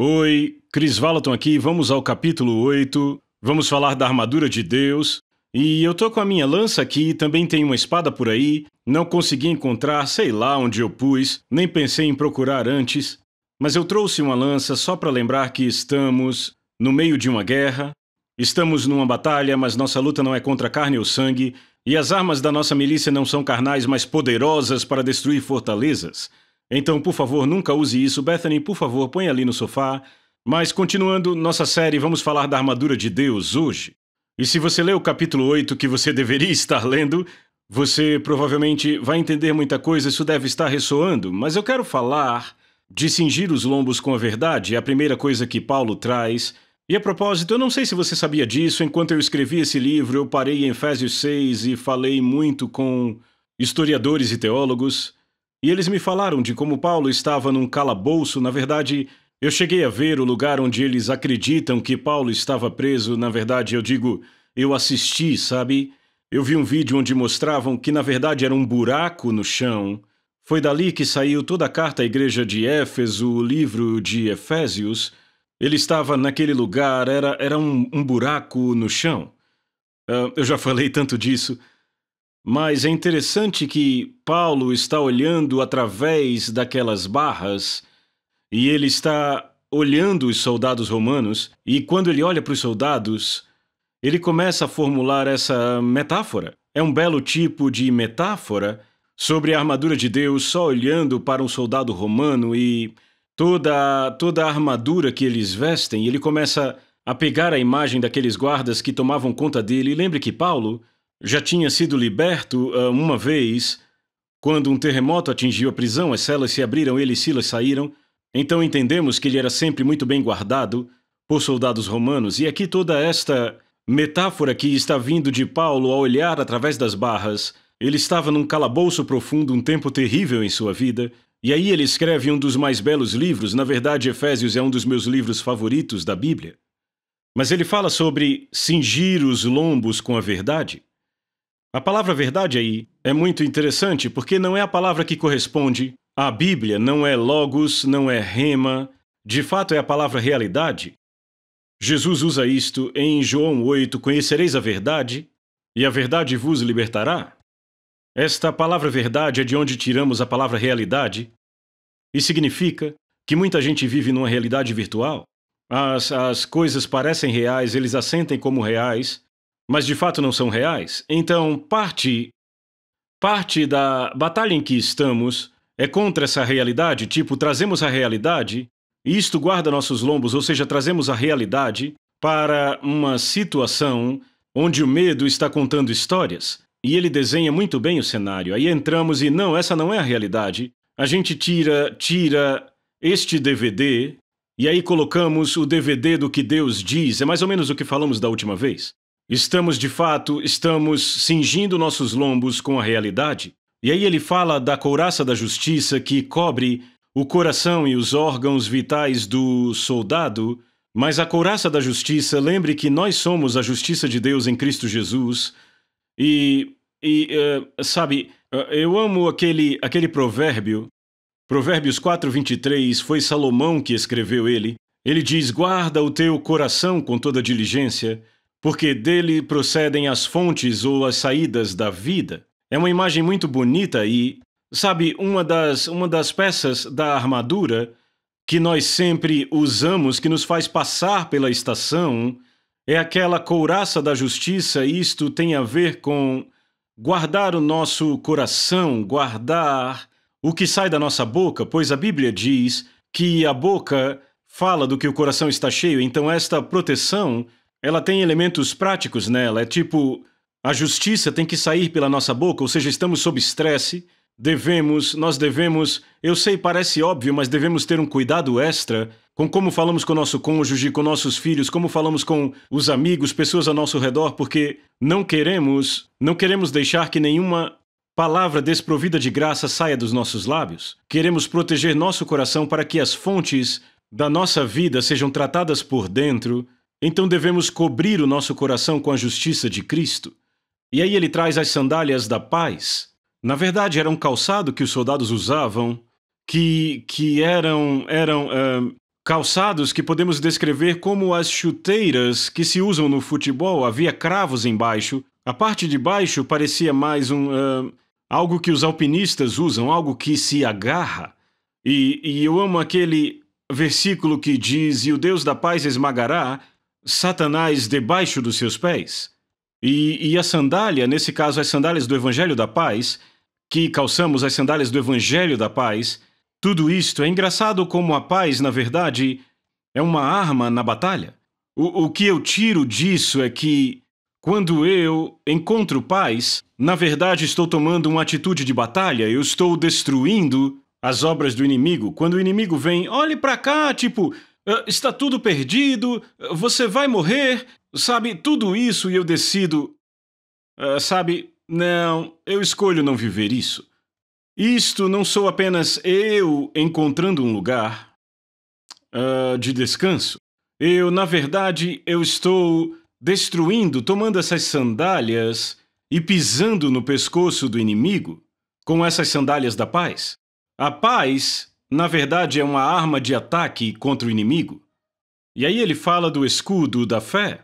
Oi, Chris Valaton aqui. Vamos ao capítulo 8. Vamos falar da armadura de Deus. E eu tô com a minha lança aqui, também tem uma espada por aí. Não consegui encontrar, sei lá onde eu pus, nem pensei em procurar antes. Mas eu trouxe uma lança só para lembrar que estamos no meio de uma guerra. Estamos numa batalha, mas nossa luta não é contra carne ou sangue, e as armas da nossa milícia não são carnais, mas poderosas para destruir fortalezas. Então, por favor, nunca use isso. Bethany, por favor, põe ali no sofá. Mas, continuando nossa série, vamos falar da armadura de Deus hoje. E se você lê o capítulo 8 que você deveria estar lendo, você provavelmente vai entender muita coisa, isso deve estar ressoando, mas eu quero falar de cingir os lombos com a verdade, é a primeira coisa que Paulo traz. E a propósito, eu não sei se você sabia disso, enquanto eu escrevi esse livro, eu parei em Efésios 6 e falei muito com historiadores e teólogos. E eles me falaram de como Paulo estava num calabouço, na verdade, eu cheguei a ver o lugar onde eles acreditam que Paulo estava preso, na verdade, eu digo, eu assisti, sabe? Eu vi um vídeo onde mostravam que na verdade era um buraco no chão. Foi dali que saiu toda a carta à igreja de Éfeso, o livro de Efésios. Ele estava naquele lugar, era, era um, um buraco no chão. Uh, eu já falei tanto disso. Mas é interessante que Paulo está olhando através daquelas barras e ele está olhando os soldados romanos, e quando ele olha para os soldados, ele começa a formular essa metáfora. É um belo tipo de metáfora sobre a armadura de Deus, só olhando para um soldado romano e toda, toda a armadura que eles vestem. Ele começa a pegar a imagem daqueles guardas que tomavam conta dele. E lembre que Paulo já tinha sido liberto ah, uma vez, quando um terremoto atingiu a prisão, as celas se abriram, ele e Silas saíram. Então entendemos que ele era sempre muito bem guardado por soldados romanos, e aqui toda esta metáfora que está vindo de Paulo ao olhar através das barras. Ele estava num calabouço profundo, um tempo terrível em sua vida, e aí ele escreve um dos mais belos livros, na verdade, Efésios é um dos meus livros favoritos da Bíblia. Mas ele fala sobre cingir os lombos com a verdade. A palavra verdade aí é muito interessante porque não é a palavra que corresponde à Bíblia, não é logos, não é rema, de fato é a palavra realidade. Jesus usa isto em João 8: Conhecereis a verdade, e a verdade vos libertará. Esta palavra verdade é de onde tiramos a palavra realidade, e significa que muita gente vive numa realidade virtual. As, as coisas parecem reais, eles assentem como reais, mas de fato não são reais, então parte parte da batalha em que estamos é contra essa realidade, tipo, trazemos a realidade, e isto guarda nossos lombos, ou seja, trazemos a realidade para uma situação onde o medo está contando histórias, e ele desenha muito bem o cenário. Aí entramos e não, essa não é a realidade. A gente tira tira este DVD e aí colocamos o DVD do que Deus diz, é mais ou menos o que falamos da última vez. Estamos de fato, estamos cingindo nossos lombos com a realidade? E aí ele fala da couraça da justiça que cobre o coração e os órgãos vitais do soldado, mas a couraça da justiça, lembre que nós somos a justiça de Deus em Cristo Jesus. E, e uh, sabe, uh, eu amo aquele, aquele provérbio, Provérbios 4, 23, foi Salomão que escreveu ele. Ele diz: Guarda o teu coração com toda diligência, porque dele procedem as fontes ou as saídas da vida. É uma imagem muito bonita e, sabe, uma das, uma das peças da armadura que nós sempre usamos, que nos faz passar pela estação, é aquela couraça da justiça, e isto tem a ver com guardar o nosso coração, guardar o que sai da nossa boca, pois a Bíblia diz que a boca fala do que o coração está cheio, então esta proteção ela tem elementos práticos nela, é tipo: a justiça tem que sair pela nossa boca, ou seja, estamos sob estresse, devemos, nós devemos. Eu sei, parece óbvio, mas devemos ter um cuidado extra com como falamos com nosso cônjuge, com nossos filhos, como falamos com os amigos, pessoas ao nosso redor, porque não queremos, não queremos deixar que nenhuma palavra desprovida de graça saia dos nossos lábios. Queremos proteger nosso coração para que as fontes da nossa vida sejam tratadas por dentro então devemos cobrir o nosso coração com a justiça de Cristo. E aí ele traz as sandálias da paz. Na verdade, era um calçado que os soldados usavam, que, que eram, eram uh, calçados que podemos descrever como as chuteiras que se usam no futebol. Havia cravos embaixo. A parte de baixo parecia mais um uh, algo que os alpinistas usam, algo que se agarra. E, e eu amo aquele versículo que diz: E o Deus da paz esmagará Satanás debaixo dos seus pés. E, e a sandália, nesse caso, as sandálias do Evangelho da Paz, que calçamos as sandálias do Evangelho da Paz, tudo isto é engraçado como a paz, na verdade, é uma arma na batalha. O, o que eu tiro disso é que, quando eu encontro paz, na verdade estou tomando uma atitude de batalha, eu estou destruindo as obras do inimigo. Quando o inimigo vem, olhe para cá, tipo, ah, está tudo perdido, ah, você vai morrer, sabe, tudo isso e eu decido. Ah, sabe, não, eu escolho não viver isso. Isto não sou apenas eu encontrando um lugar uh, de descanso. Eu, na verdade, eu estou destruindo, tomando essas sandálias e pisando no pescoço do inimigo com essas sandálias da paz. A paz na verdade é uma arma de ataque contra o inimigo. E aí ele fala do escudo da fé.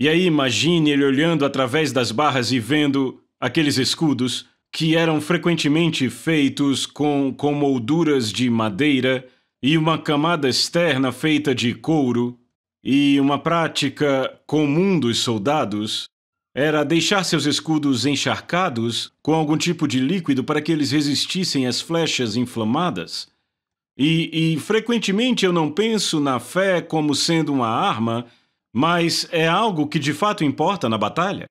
E aí imagine ele olhando através das barras e vendo aqueles escudos que eram frequentemente feitos com, com molduras de madeira e uma camada externa feita de couro, e uma prática comum dos soldados era deixar seus escudos encharcados com algum tipo de líquido para que eles resistissem às flechas inflamadas e, e frequentemente eu não penso na fé como sendo uma arma, mas é algo que de fato importa na batalha.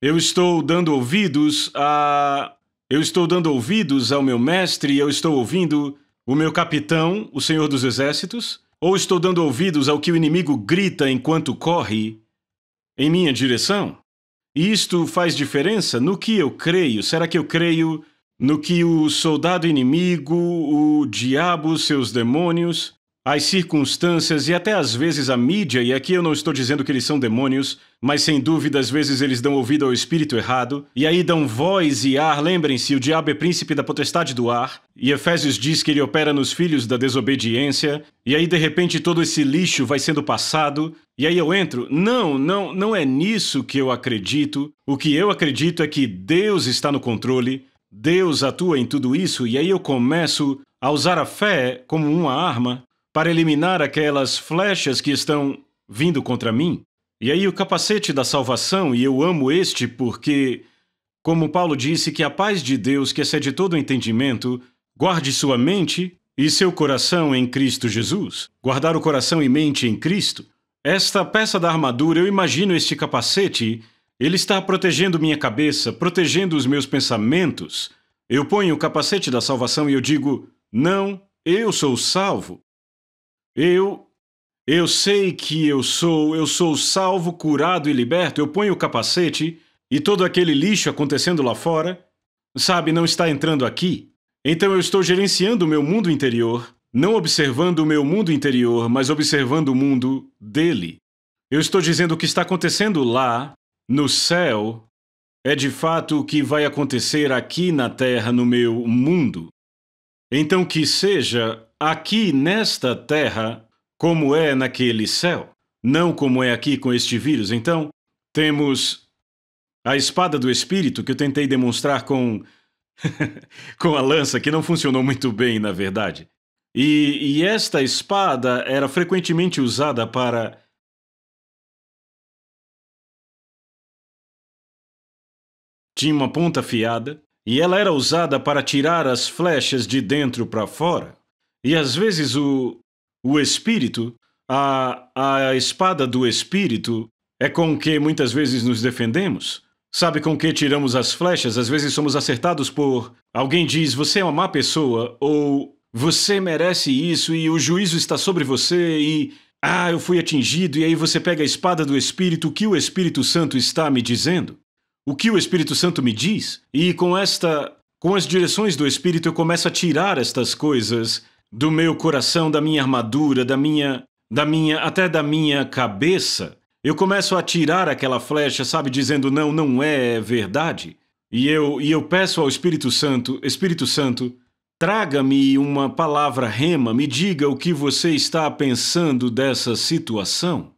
Eu estou dando ouvidos a. Eu estou dando ouvidos ao meu mestre, eu estou ouvindo o meu capitão, o senhor dos exércitos, ou estou dando ouvidos ao que o inimigo grita enquanto corre em minha direção? E isto faz diferença no que eu creio? Será que eu creio no que o soldado inimigo, o diabo, seus demônios, as circunstâncias e até às vezes a mídia, e aqui eu não estou dizendo que eles são demônios, mas sem dúvida às vezes eles dão ouvido ao espírito errado, e aí dão voz e ar, lembrem-se, o diabo é príncipe da potestade do ar, e Efésios diz que ele opera nos filhos da desobediência, e aí de repente todo esse lixo vai sendo passado, e aí eu entro, não, não, não é nisso que eu acredito, o que eu acredito é que Deus está no controle, Deus atua em tudo isso e aí eu começo a usar a fé como uma arma para eliminar aquelas flechas que estão vindo contra mim. E aí o capacete da salvação, e eu amo este porque, como Paulo disse, que a paz de Deus, que excede todo entendimento, guarde sua mente e seu coração em Cristo Jesus. Guardar o coração e mente em Cristo. Esta peça da armadura, eu imagino este capacete ele está protegendo minha cabeça, protegendo os meus pensamentos. Eu ponho o capacete da salvação e eu digo: Não, eu sou salvo. Eu. Eu sei que eu sou, eu sou salvo, curado e liberto. Eu ponho o capacete e todo aquele lixo acontecendo lá fora, sabe, não está entrando aqui. Então eu estou gerenciando o meu mundo interior, não observando o meu mundo interior, mas observando o mundo dele. Eu estou dizendo o que está acontecendo lá no céu é de fato o que vai acontecer aqui na terra, no meu mundo. Então, que seja aqui nesta terra como é naquele céu, não como é aqui com este vírus. Então, temos a espada do espírito que eu tentei demonstrar com. com a lança, que não funcionou muito bem, na verdade. E, e esta espada era frequentemente usada para Tinha uma ponta afiada e ela era usada para tirar as flechas de dentro para fora. E às vezes o, o espírito, a, a espada do espírito, é com que muitas vezes nos defendemos. Sabe com que tiramos as flechas? Às vezes somos acertados por alguém diz você é uma má pessoa ou você merece isso e o juízo está sobre você e ah, eu fui atingido e aí você pega a espada do espírito, o que o Espírito Santo está me dizendo? o que o Espírito Santo me diz, e com esta com as direções do Espírito eu começo a tirar estas coisas do meu coração, da minha armadura, da minha da minha até da minha cabeça. Eu começo a tirar aquela flecha, sabe, dizendo não, não é verdade. E eu e eu peço ao Espírito Santo, Espírito Santo, traga-me uma palavra rema, me diga o que você está pensando dessa situação.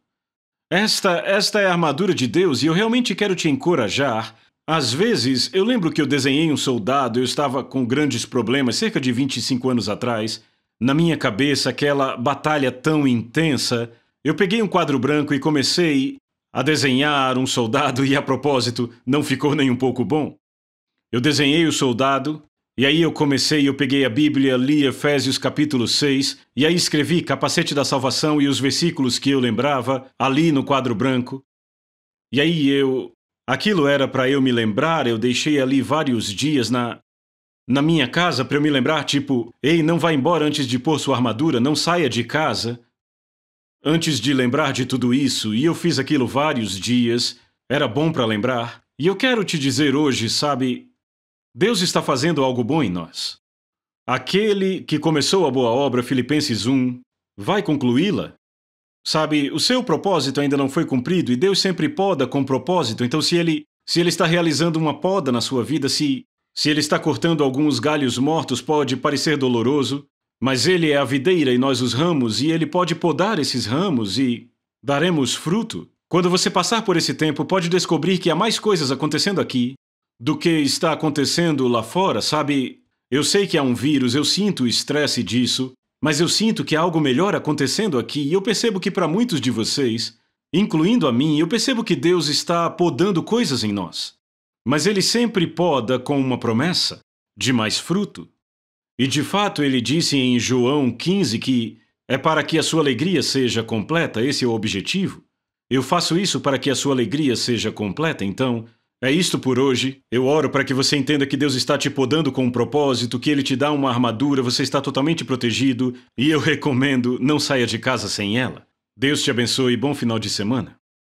Esta, esta é a armadura de Deus e eu realmente quero te encorajar. Às vezes, eu lembro que eu desenhei um soldado, eu estava com grandes problemas cerca de 25 anos atrás. Na minha cabeça, aquela batalha tão intensa, eu peguei um quadro branco e comecei a desenhar um soldado e, a propósito, não ficou nem um pouco bom. Eu desenhei o soldado, e aí eu comecei, eu peguei a Bíblia, li Efésios capítulo 6, e aí escrevi Capacete da Salvação e os versículos que eu lembrava, ali no quadro branco. E aí eu. Aquilo era para eu me lembrar, eu deixei ali vários dias na. Na minha casa para eu me lembrar, tipo, ei, não vá embora antes de pôr sua armadura, não saia de casa. Antes de lembrar de tudo isso, e eu fiz aquilo vários dias, era bom para lembrar. E eu quero te dizer hoje, sabe, Deus está fazendo algo bom em nós. Aquele que começou a boa obra, Filipenses 1, vai concluí-la? Sabe, o seu propósito ainda não foi cumprido e Deus sempre poda com propósito, então se ele se ele está realizando uma poda na sua vida, se se ele está cortando alguns galhos mortos, pode parecer doloroso, mas ele é a videira e nós os ramos e ele pode podar esses ramos e daremos fruto. Quando você passar por esse tempo, pode descobrir que há mais coisas acontecendo aqui do que está acontecendo lá fora, sabe? Eu sei que há um vírus, eu sinto o estresse disso, mas eu sinto que há algo melhor acontecendo aqui e eu percebo que para muitos de vocês, incluindo a mim, eu percebo que Deus está podando coisas em nós. Mas ele sempre poda com uma promessa de mais fruto. E de fato ele disse em João 15 que é para que a sua alegria seja completa, esse é o objetivo. Eu faço isso para que a sua alegria seja completa, então é isto por hoje. Eu oro para que você entenda que Deus está te podando com um propósito, que Ele te dá uma armadura, você está totalmente protegido e eu recomendo não saia de casa sem ela. Deus te abençoe e bom final de semana.